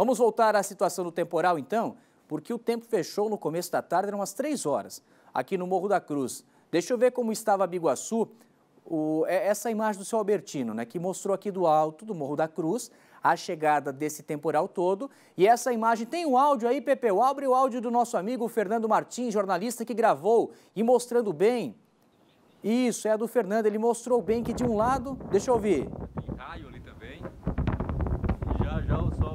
Vamos voltar à situação do temporal então, porque o tempo fechou no começo da tarde, eram umas 3 horas, aqui no Morro da Cruz. Deixa eu ver como estava Biguaçu. O, é, essa imagem do seu Albertino, né, que mostrou aqui do alto do Morro da Cruz a chegada desse temporal todo. E essa imagem tem um áudio aí, Pepeu. Abre o áudio do nosso amigo Fernando Martins, jornalista que gravou e mostrando bem. Isso, é a do Fernando. Ele mostrou bem que de um lado. Deixa eu ouvir. Tem raio ali também. Já já o sol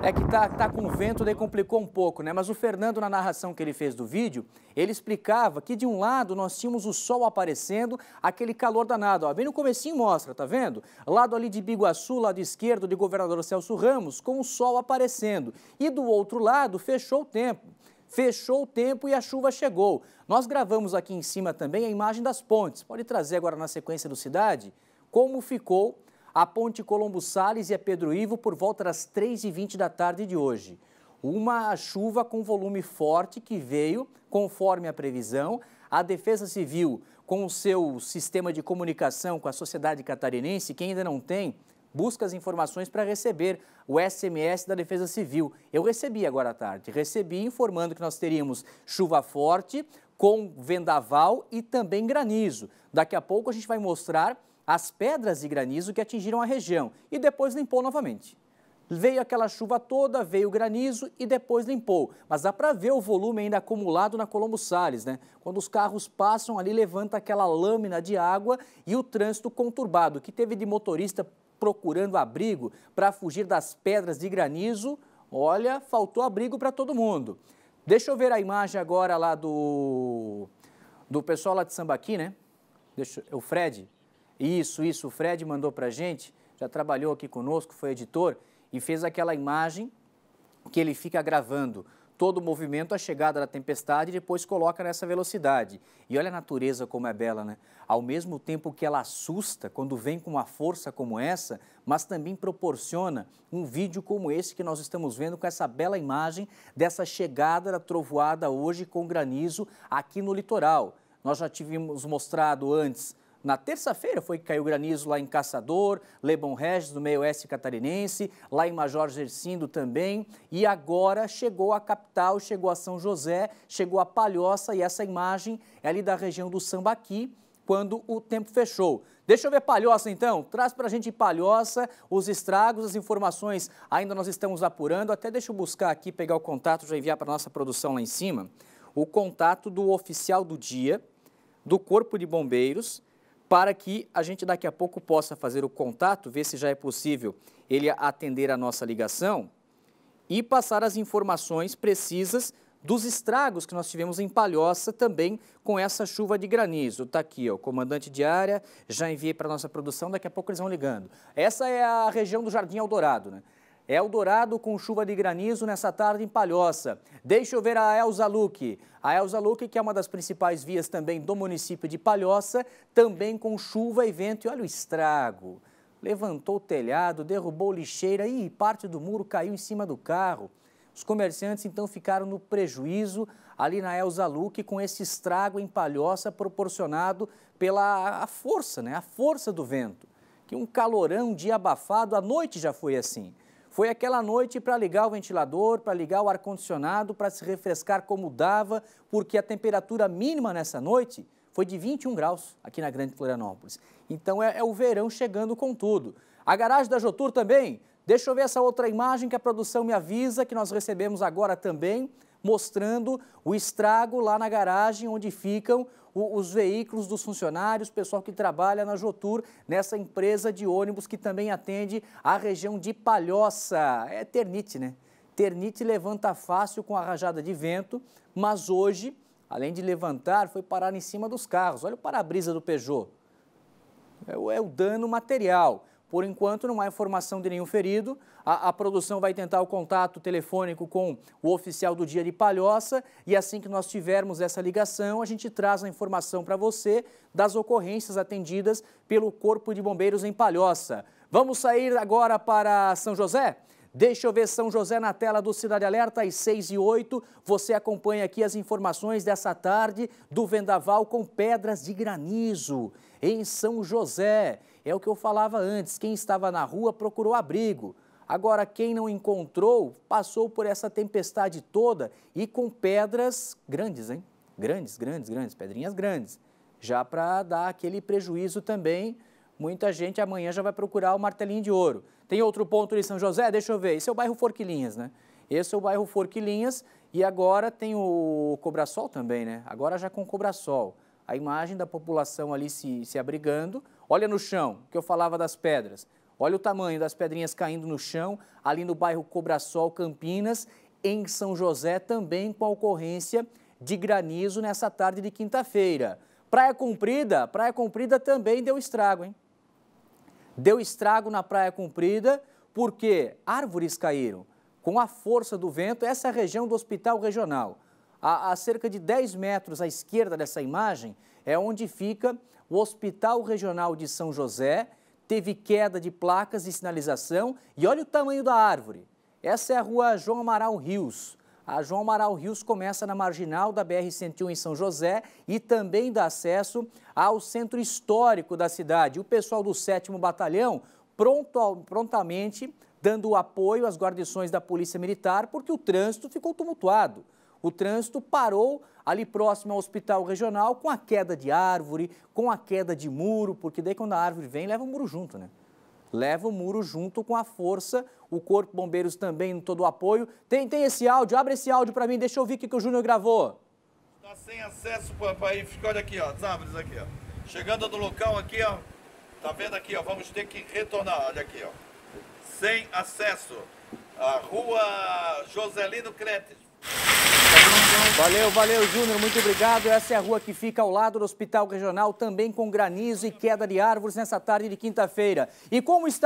É que tá, tá com vento, daí complicou um pouco, né? Mas o Fernando, na narração que ele fez do vídeo, ele explicava que de um lado nós tínhamos o sol aparecendo, aquele calor danado. Ó, bem no comecinho mostra, tá vendo? Lado ali de Biguaçu, lado esquerdo de governador Celso Ramos, com o sol aparecendo. E do outro lado, fechou o tempo. Fechou o tempo e a chuva chegou. Nós gravamos aqui em cima também a imagem das pontes. Pode trazer agora na sequência do Cidade como ficou a Ponte Colombo Sales e a Pedro Ivo por volta das 3h20 da tarde de hoje. Uma chuva com volume forte que veio, conforme a previsão. A Defesa Civil, com o seu sistema de comunicação com a sociedade catarinense, que ainda não tem, busca as informações para receber o SMS da Defesa Civil. Eu recebi agora à tarde, recebi informando que nós teríamos chuva forte com vendaval e também granizo. Daqui a pouco a gente vai mostrar as pedras de granizo que atingiram a região e depois limpou novamente. Veio aquela chuva toda, veio o granizo e depois limpou. Mas dá para ver o volume ainda acumulado na Colombo Sales, né? Quando os carros passam ali, levanta aquela lâmina de água e o trânsito conturbado, que teve de motorista procurando abrigo para fugir das pedras de granizo. Olha, faltou abrigo para todo mundo. Deixa eu ver a imagem agora lá do, do pessoal lá de Sambaqui, né? Deixa, o Fred, isso, isso. O Fred mandou para a gente, já trabalhou aqui conosco, foi editor, e fez aquela imagem que ele fica gravando todo o movimento, a chegada da tempestade, e depois coloca nessa velocidade. E olha a natureza como é bela, né? Ao mesmo tempo que ela assusta quando vem com uma força como essa, mas também proporciona um vídeo como esse que nós estamos vendo, com essa bela imagem dessa chegada da trovoada hoje com granizo aqui no litoral. Nós já tivemos mostrado antes na terça-feira foi que caiu granizo lá em Caçador, Lebon Regis, no meio-oeste catarinense, lá em Major Gersindo também, e agora chegou à capital, chegou a São José, chegou a Palhoça, e essa imagem é ali da região do Sambaqui, quando o tempo fechou. Deixa eu ver Palhoça então, traz para a gente Palhoça, os estragos, as informações ainda nós estamos apurando, até deixa eu buscar aqui, pegar o contato, já enviar para nossa produção lá em cima, o contato do oficial do dia, do Corpo de Bombeiros, para que a gente daqui a pouco possa fazer o contato, ver se já é possível ele atender a nossa ligação e passar as informações precisas dos estragos que nós tivemos em Palhoça também com essa chuva de granizo. Está aqui, ó, o comandante de área, já enviei para a nossa produção, daqui a pouco eles vão ligando. Essa é a região do Jardim Eldorado, né? Eldorado é com chuva de granizo nessa tarde em Palhoça. Deixa eu ver a Elza Luque. A Elza Luque, que é uma das principais vias também do município de Palhoça, também com chuva e vento. E olha o estrago. Levantou o telhado, derrubou lixeira e parte do muro caiu em cima do carro. Os comerciantes então ficaram no prejuízo ali na Elza Luque com esse estrago em Palhoça proporcionado pela a força, né? A força do vento. Que um calorão, um dia abafado, à noite já foi assim. Foi aquela noite para ligar o ventilador, para ligar o ar-condicionado, para se refrescar como dava, porque a temperatura mínima nessa noite foi de 21 graus aqui na Grande Florianópolis. Então é, é o verão chegando com tudo. A garagem da Jotur também. Deixa eu ver essa outra imagem que a produção me avisa, que nós recebemos agora também, mostrando o estrago lá na garagem onde ficam os veículos dos funcionários, pessoal que trabalha na Jotur, nessa empresa de ônibus que também atende a região de Palhoça. É Ternite, né? Ternite levanta fácil com a rajada de vento, mas hoje, além de levantar, foi parar em cima dos carros. Olha o para-brisa do Peugeot. É o é dano material. Por enquanto, não há informação de nenhum ferido. A, a, produção vai tentar o contato telefônico com o oficial do dia de Palhoça e assim que nós tivermos essa ligação, a gente traz a informação para você das ocorrências atendidas pelo Corpo de Bombeiros em Palhoça. Vamos sair agora para São José? Deixa eu ver São José na tela do Cidade Alerta, às 6 e 8 Você acompanha aqui as informações dessa tarde do vendaval com pedras de granizo em São José. É o que eu falava antes: quem estava na rua procurou abrigo. Agora, quem não encontrou passou por essa tempestade toda e com pedras grandes, hein? Grandes, grandes, grandes, pedrinhas grandes. Já para dar aquele prejuízo também, muita gente amanhã já vai procurar o martelinho de ouro. Tem outro ponto de São José? Deixa eu ver. Esse é o bairro Forquilinhas, né? Esse é o bairro Forquilinhas e agora tem o Cobrasol também, né? Agora já com o Cobrasol. A imagem da população ali se, se abrigando Olha no chão, que eu falava das pedras. Olha o tamanho das pedrinhas caindo no chão, ali no bairro Cobrasol, Campinas, em São José, também com a ocorrência de granizo nessa tarde de quinta-feira. Praia Comprida, Praia Comprida também deu estrago, hein? Deu estrago na Praia Comprida porque árvores caíram. Com a força do vento, essa é a região do Hospital Regional. A, a cerca de 10 metros à esquerda dessa imagem, é onde fica o Hospital Regional de São José. Teve queda de placas de sinalização e olha o tamanho da árvore. Essa é a rua João Amaral Rios. A João Amaral Rios começa na marginal da BR-101 em São José e também dá acesso ao centro histórico da cidade. O pessoal do 7 Batalhão pronto, prontamente dando apoio às guarnições da Polícia Militar porque o trânsito ficou tumultuado. O trânsito parou ali próximo ao hospital regional com a queda de árvore, com a queda de muro, porque daí quando a árvore vem, leva o muro junto, né? Leva o muro junto com a força, o Corpo Bombeiros também todo o apoio. Tem, tem esse áudio, abre esse áudio para mim, deixa eu ouvir o que, que o Júnior gravou. Tá sem acesso, papai, fica, olha aqui, ó, as árvores aqui, ó. Chegando no local aqui, ó, tá vendo aqui, ó, vamos ter que retornar, olha aqui, ó. Sem acesso, a rua Joselino Cretes, Valeu, valeu, Júnior, muito obrigado. Essa é a rua que fica ao lado do Hospital Regional, também com granizo e queda de árvores nessa tarde de quinta-feira. E como está